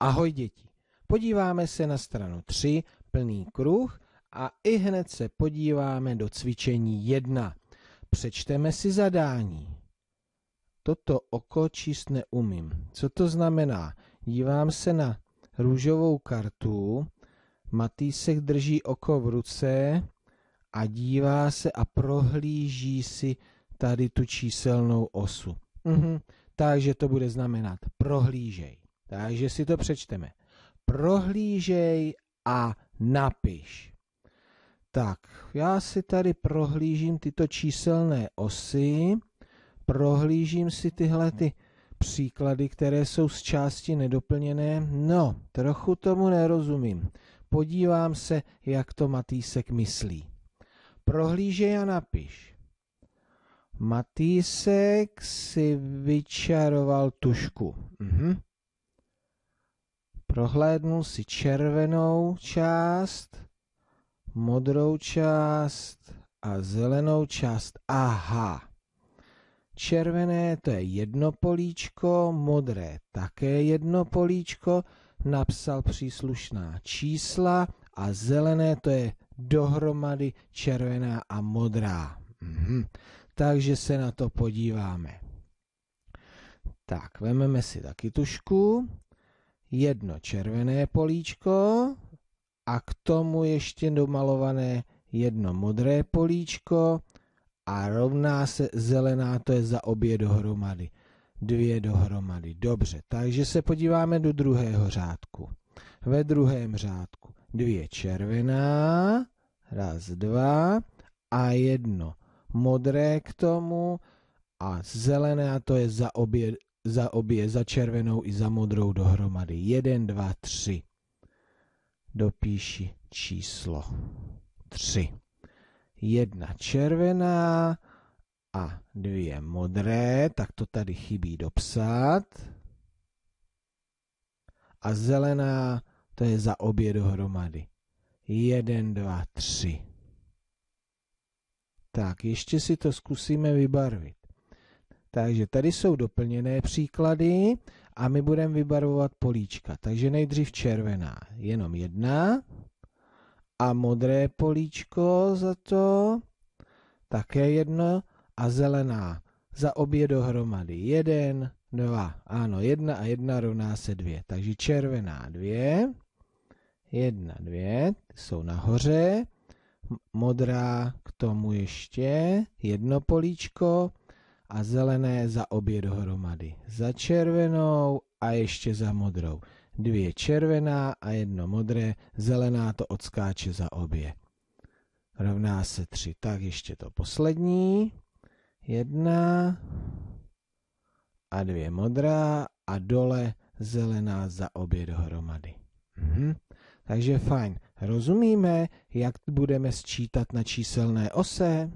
Ahoj děti. Podíváme se na stranu 3, plný kruh a i hned se podíváme do cvičení 1. Přečteme si zadání. Toto oko číst neumím. Co to znamená? Dívám se na růžovou kartu, Matýsek drží oko v ruce a dívá se a prohlíží si tady tu číselnou osu. Mhm. Takže to bude znamenat prohlížej. Takže si to přečteme. Prohlížej a napiš. Tak, já si tady prohlížím tyto číselné osy, prohlížím si tyhle ty příklady, které jsou z části nedoplněné. No, trochu tomu nerozumím. Podívám se, jak to Matýsek myslí. Prohlížej a napiš. Matýsek si vyčaroval tušku. Mhm. Prohlédnu si červenou část, modrou část a zelenou část. Aha. Červené to je jedno políčko, modré také jedno políčko, napsal příslušná čísla a zelené to je dohromady červená a modrá. Mhm. Takže se na to podíváme. Tak, vezmeme si taky tušku jedno červené políčko a k tomu ještě domalované jedno modré políčko a rovná se zelená, to je za obě dohromady. Dvě dohromady, dobře. Takže se podíváme do druhého řádku. Ve druhém řádku dvě červená, raz, dva a jedno modré k tomu a zelené a to je za obě za obě, za červenou i za modrou dohromady. Jeden, dva, tři. Dopíši číslo tři. Jedna červená a dvě modré, tak to tady chybí dopsat. A zelená, to je za obě dohromady. Jeden, dva, tři. Tak, ještě si to zkusíme vybarvit. Takže tady jsou doplněné příklady a my budeme vybarvovat políčka. Takže nejdřív červená, jenom jedna. A modré políčko za to, také jedno. A zelená za obě dohromady. Jeden, dva. Ano, jedna a jedna rovná se dvě. Takže červená dvě, jedna, dvě, jsou nahoře. Modrá k tomu ještě jedno políčko a zelené za obě dohromady. Za červenou a ještě za modrou. Dvě červená a jedno modré, zelená to odskáče za obě. Rovná se tři. Tak ještě to poslední. Jedna a dvě modrá a dole zelená za obě dohromady. Mhm. Takže fajn. Rozumíme, jak budeme sčítat na číselné ose?